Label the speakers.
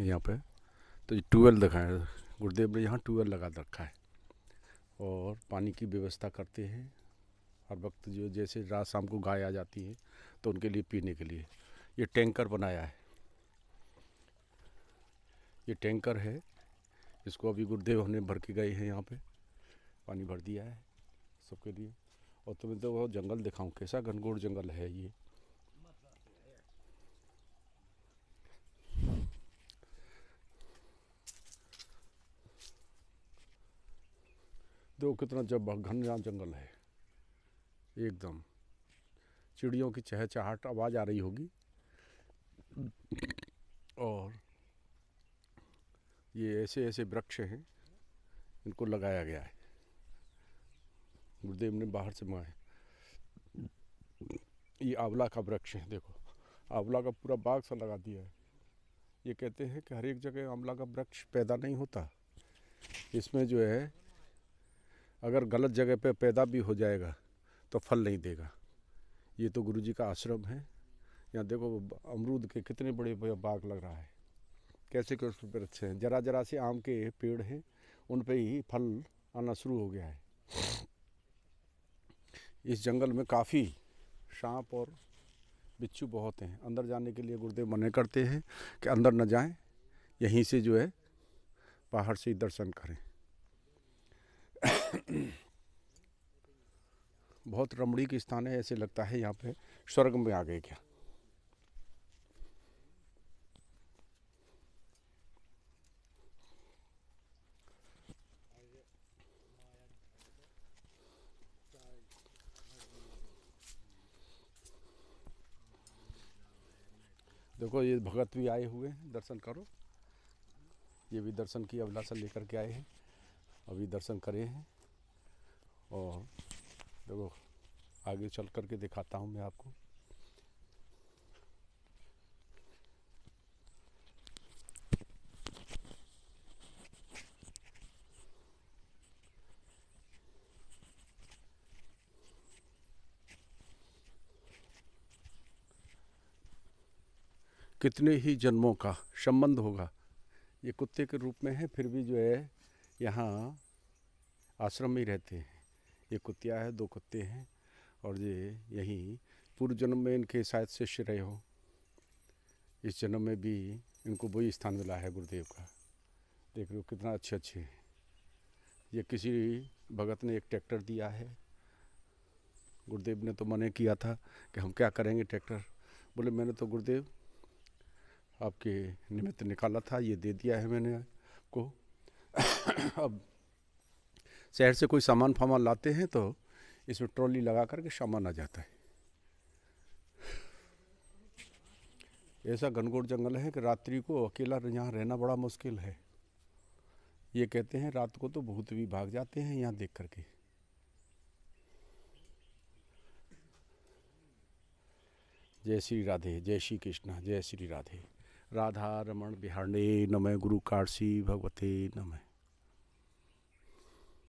Speaker 1: है यहाँ पे तो ये ट्यूबवेल दिखाए गुरुदेव ने यहाँ ट्यूबवेल लगा रखा है और पानी की व्यवस्था करते हैं हर वक्त जो जैसे रात शाम को गाय आ जाती है तो उनके लिए पीने के लिए ये टैंकर बनाया है ये टैंकर है इसको अभी गुरुदेव हमने भर के गए हैं यहाँ पे पानी भर दिया है सबके लिए और तुम्हें तो जंगल दिखाऊँ कैसा घनघोर जंगल है ये देखो कितना जब घना जंगल है एकदम चिड़ियों की चहचहाट आवाज़ आ रही होगी और ये ऐसे ऐसे वृक्ष हैं इनको लगाया गया है गुरुदेव ने बाहर से मंगाए ये आंवला का वृक्ष है देखो आंवला का पूरा बाग सा लगा दिया है ये कहते हैं कि हर एक जगह आंवला का वृक्ष पैदा नहीं होता इसमें जो है अगर गलत जगह पे पैदा भी हो जाएगा तो फल नहीं देगा ये तो गुरु जी का आश्रम है यहाँ देखो अमरूद के कितने बड़े बाग लग रहा है कैसे कैसे पेड़ अच्छे हैं जरा जरा से आम के पेड़ हैं उन पे ही फल आना शुरू हो गया है इस जंगल में काफ़ी सांप और बिच्छू बहुत हैं अंदर जाने के लिए गुरुदेव मने करते हैं कि अंदर न जाएं यहीं से जो है बाहर से ही दर्शन करें बहुत रमणीक स्थान है ऐसे लगता है यहाँ पे स्वर्ग में आ गए क्या देखो ये भगत भी आए हुए हैं दर्शन करो ये भी दर्शन की अभिलाषा लेकर के आए हैं अभी दर्शन करे हैं और देखो आगे चल करके दिखाता हूँ मैं आपको कितने ही जन्मों का संबंध होगा ये कुत्ते के रूप में है फिर भी जो है यहाँ आश्रम में ही रहते हैं ये कुतिया है दो कुत्ते हैं और ये यही पूर्व जन्म में इनके शायद शिष्य रहे हो इस जन्म में भी इनको वही स्थान मिला है गुरुदेव का देख रहे हो कितना अच्छे अच्छे हैं ये किसी भगत ने एक ट्रैक्टर दिया है गुरुदेव ने तो मने किया था कि हम क्या करेंगे ट्रैक्टर बोले मैंने तो गुरुदेव आपके निमित्त निकाला था ये दे दिया है मैंने को अब शहर से कोई सामान फामान लाते हैं तो इसमें ट्रॉली लगा करके सामान आ जाता है ऐसा घनघोर जंगल है कि रात्रि को अकेला यहाँ रहना बड़ा मुश्किल है ये कहते हैं रात को तो भूत भी भाग जाते हैं यहाँ देख करके जय श्री राधे जय श्री कृष्णा जय श्री राधे राधा रमण बिहार नमः गुरु काशी भगवते नमः